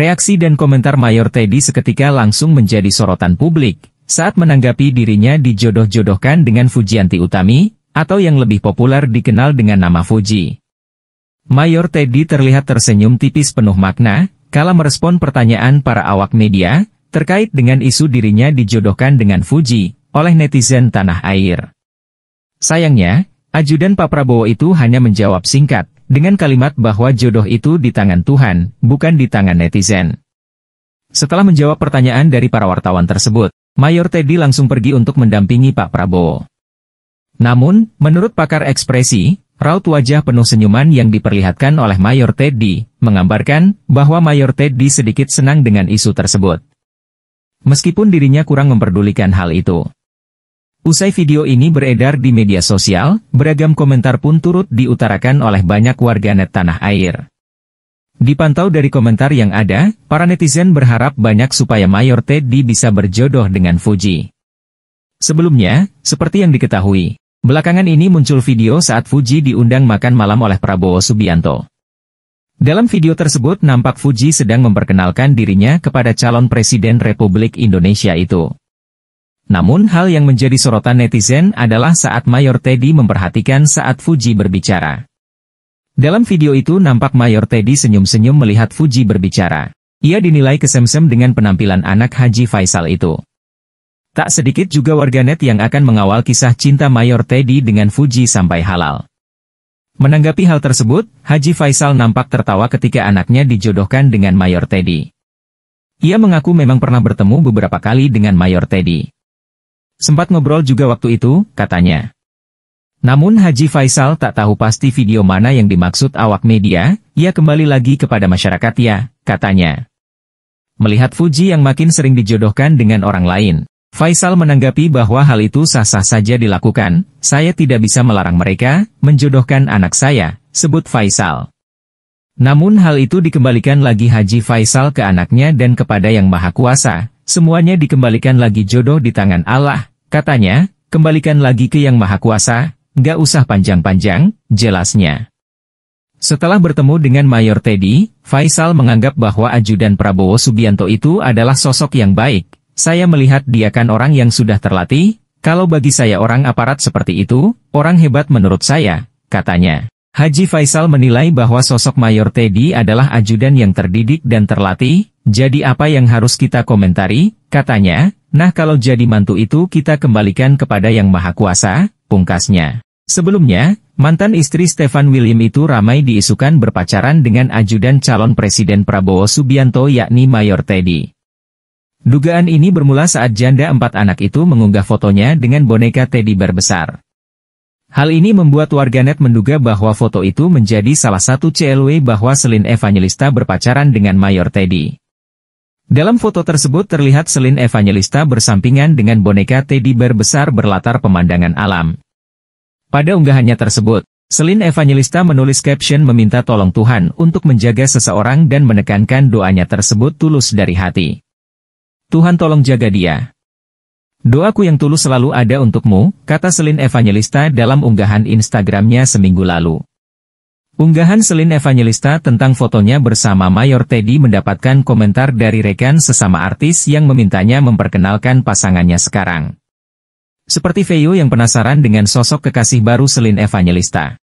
Reaksi dan komentar Mayor Teddy seketika langsung menjadi sorotan publik, saat menanggapi dirinya dijodoh-jodohkan dengan Fujianti Utami, atau yang lebih populer dikenal dengan nama Fuji. Mayor Teddy terlihat tersenyum tipis penuh makna, kala merespon pertanyaan para awak media, terkait dengan isu dirinya dijodohkan dengan Fuji, oleh netizen tanah air. Sayangnya, ajudan Pak Prabowo itu hanya menjawab singkat, dengan kalimat bahwa jodoh itu di tangan Tuhan, bukan di tangan netizen. Setelah menjawab pertanyaan dari para wartawan tersebut, Mayor Teddy langsung pergi untuk mendampingi Pak Prabowo. Namun, menurut pakar ekspresi, raut wajah penuh senyuman yang diperlihatkan oleh Mayor Teddy, menggambarkan bahwa Mayor Teddy sedikit senang dengan isu tersebut. Meskipun dirinya kurang memperdulikan hal itu. Usai video ini beredar di media sosial, beragam komentar pun turut diutarakan oleh banyak warganet tanah air. Dipantau dari komentar yang ada, para netizen berharap banyak supaya Mayor Teddy bisa berjodoh dengan Fuji. Sebelumnya, seperti yang diketahui, belakangan ini muncul video saat Fuji diundang makan malam oleh Prabowo Subianto. Dalam video tersebut nampak Fuji sedang memperkenalkan dirinya kepada calon Presiden Republik Indonesia itu. Namun hal yang menjadi sorotan netizen adalah saat Mayor Teddy memperhatikan saat Fuji berbicara. Dalam video itu nampak Mayor Teddy senyum-senyum melihat Fuji berbicara. Ia dinilai kesemsem dengan penampilan anak Haji Faisal itu. Tak sedikit juga warganet yang akan mengawal kisah cinta Mayor Teddy dengan Fuji sampai halal. Menanggapi hal tersebut, Haji Faisal nampak tertawa ketika anaknya dijodohkan dengan Mayor Teddy. Ia mengaku memang pernah bertemu beberapa kali dengan Mayor Teddy. Sempat ngobrol juga waktu itu, katanya. Namun Haji Faisal tak tahu pasti video mana yang dimaksud awak media, ia kembali lagi kepada masyarakat ya, katanya. Melihat Fuji yang makin sering dijodohkan dengan orang lain, Faisal menanggapi bahwa hal itu sah-sah saja dilakukan, saya tidak bisa melarang mereka, menjodohkan anak saya, sebut Faisal. Namun hal itu dikembalikan lagi Haji Faisal ke anaknya dan kepada yang maha kuasa, semuanya dikembalikan lagi jodoh di tangan Allah, Katanya, kembalikan lagi ke Yang Maha Kuasa, gak usah panjang-panjang, jelasnya. Setelah bertemu dengan Mayor Teddy, Faisal menganggap bahwa ajudan Prabowo Subianto itu adalah sosok yang baik. Saya melihat dia kan orang yang sudah terlatih, kalau bagi saya orang aparat seperti itu, orang hebat menurut saya, katanya. Haji Faisal menilai bahwa sosok Mayor Teddy adalah ajudan yang terdidik dan terlatih, jadi apa yang harus kita komentari, katanya, Nah kalau jadi mantu itu kita kembalikan kepada yang maha kuasa, pungkasnya. Sebelumnya, mantan istri Stefan William itu ramai diisukan berpacaran dengan ajudan calon Presiden Prabowo Subianto yakni Mayor Teddy. Dugaan ini bermula saat janda empat anak itu mengunggah fotonya dengan boneka Teddy berbesar. Hal ini membuat warganet menduga bahwa foto itu menjadi salah satu CLW bahwa Selin Evangelista berpacaran dengan Mayor Teddy. Dalam foto tersebut terlihat Selin Evangelista bersampingan dengan boneka teddy bear besar berlatar pemandangan alam. Pada unggahannya tersebut, Selin Evangelista menulis caption meminta tolong Tuhan untuk menjaga seseorang dan menekankan doanya tersebut tulus dari hati. Tuhan tolong jaga dia. Doaku yang tulus selalu ada untukmu, kata Selin Evangelista dalam unggahan Instagramnya seminggu lalu. Unggahan Selin Evangelista tentang fotonya bersama Mayor Teddy mendapatkan komentar dari rekan sesama artis yang memintanya memperkenalkan pasangannya sekarang. Seperti Veo yang penasaran dengan sosok kekasih baru Selin Evangelista.